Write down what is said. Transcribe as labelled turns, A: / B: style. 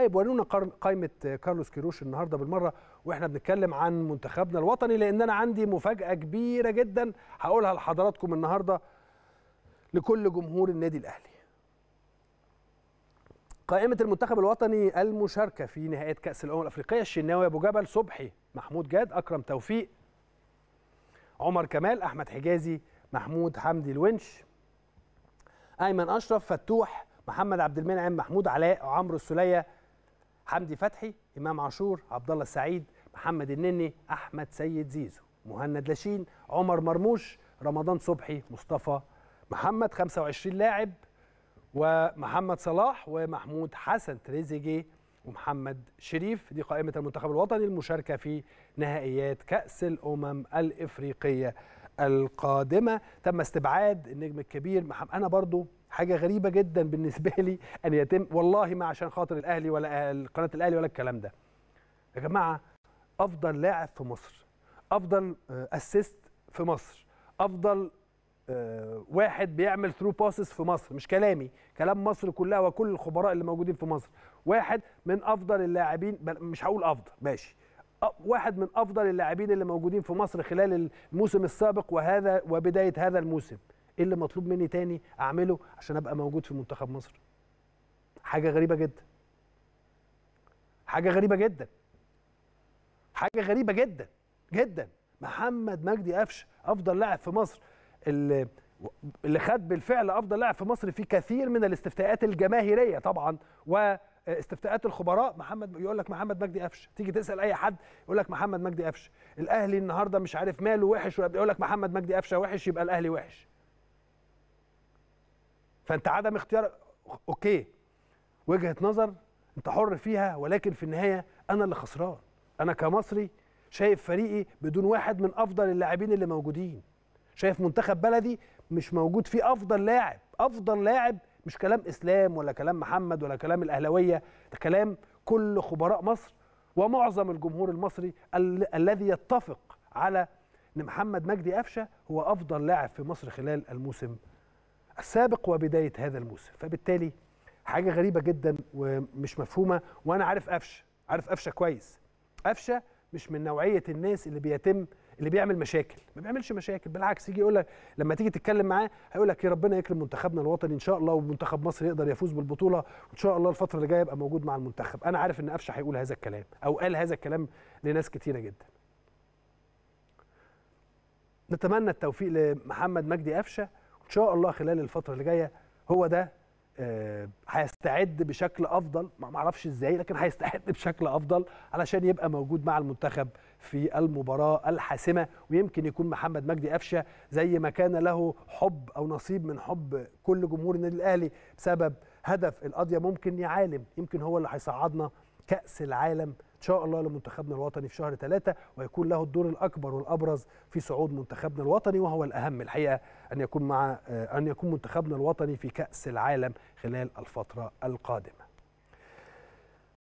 A: طيب ورينا قائمه كارلوس كيروش النهارده بالمره واحنا بنتكلم عن منتخبنا الوطني لان انا عندي مفاجاه كبيره جدا هقولها لحضراتكم النهارده لكل جمهور النادي الاهلي قائمة المنتخب الوطني المشاركة في نهائيات كأس الأمم الأفريقية الشناوي أبو جبل صبحي محمود جاد أكرم توفيق عمر كمال أحمد حجازي محمود حمدي الونش أيمن أشرف فتوح محمد عبد المنعم محمود علاء عمرو السليه حمدي فتحي امام عاشور عبد الله السعيد محمد النني احمد سيد زيزو مهند لاشين عمر مرموش رمضان صبحي مصطفى محمد 25 لاعب ومحمد صلاح ومحمود حسن تريزيجيه ومحمد شريف دي قائمة المنتخب الوطني المشاركة في نهائيات كأس الأمم الإفريقية القادمة تم استبعاد النجم الكبير محمد أنا برضو حاجه غريبه جدا بالنسبه لي ان يتم والله ما عشان خاطر الاهلي ولا قناه الاهلي ولا الكلام ده يا جماعه افضل لاعب في مصر افضل اسيست آه، في مصر افضل آه، واحد بيعمل ثرو باسس في مصر مش كلامي كلام مصر كلها وكل الخبراء اللي موجودين في مصر واحد من افضل اللاعبين مش هقول افضل ماشي واحد من افضل اللاعبين اللي موجودين في مصر خلال الموسم السابق وهذا وبدايه هذا الموسم ايه اللي مطلوب مني تاني اعمله عشان ابقى موجود في منتخب مصر حاجه غريبه جدا حاجه غريبه جدا حاجه غريبه جدا جدا محمد مجدي قفشه افضل لاعب في مصر اللي اللي خد بالفعل افضل لاعب في مصر في كثير من الاستفتاءات الجماهيريه طبعا واستفتاءات الخبراء محمد يقول لك محمد مجدي قفشه تيجي تسال اي حد يقول لك محمد مجدي قفشه الاهلي النهارده مش عارف ماله وحش يقول لك محمد مجدي قفشه وحش يبقى الاهلي وحش فانت عدم اختيار اوكي وجهه نظر انت حر فيها ولكن في النهايه انا اللي خسران انا كمصري شايف فريقي بدون واحد من افضل اللاعبين اللي موجودين شايف منتخب بلدي مش موجود فيه افضل لاعب افضل لاعب مش كلام اسلام ولا كلام محمد ولا كلام الاهلاويه ده كلام كل خبراء مصر ومعظم الجمهور المصري ال الذي يتفق على ان محمد مجدي قفشه هو افضل لاعب في مصر خلال الموسم سابق وبدايه هذا الموسم فبالتالي حاجه غريبه جدا ومش مفهومه وانا عارف قفشه عارف قفشه كويس قفشه مش من نوعيه الناس اللي بيتم اللي بيعمل مشاكل ما بيعملش مشاكل بالعكس يجي يقول لك لما تيجي تتكلم معاه هيقول لك يا ربنا يكرم منتخبنا الوطني ان شاء الله ومنتخب مصر يقدر يفوز بالبطوله وان شاء الله الفتره اللي جايه يبقى موجود مع المنتخب انا عارف ان قفشه هيقول هذا الكلام او قال هذا الكلام لناس كتيره جدا نتمنى التوفيق لمحمد مجدي قفشه شاء الله خلال الفتره اللي جايه هو ده آه، هيستعد بشكل افضل ما اعرفش ازاي لكن هيستعد بشكل افضل علشان يبقى موجود مع المنتخب في المباراه الحاسمه ويمكن يكون محمد مجدي قفشه زي ما كان له حب او نصيب من حب كل جمهور النادي الاهلي بسبب هدف القضيه ممكن يعالم يمكن هو اللي هيصعدنا كاس العالم شاء الله لمنتخبنا الوطني في شهر ثلاثة ويكون له الدور الأكبر والأبرز في صعود منتخبنا الوطني وهو الأهم الحقيقة أن يكون مع آه، أن يكون منتخبنا الوطني في كأس العالم خلال الفترة القادمة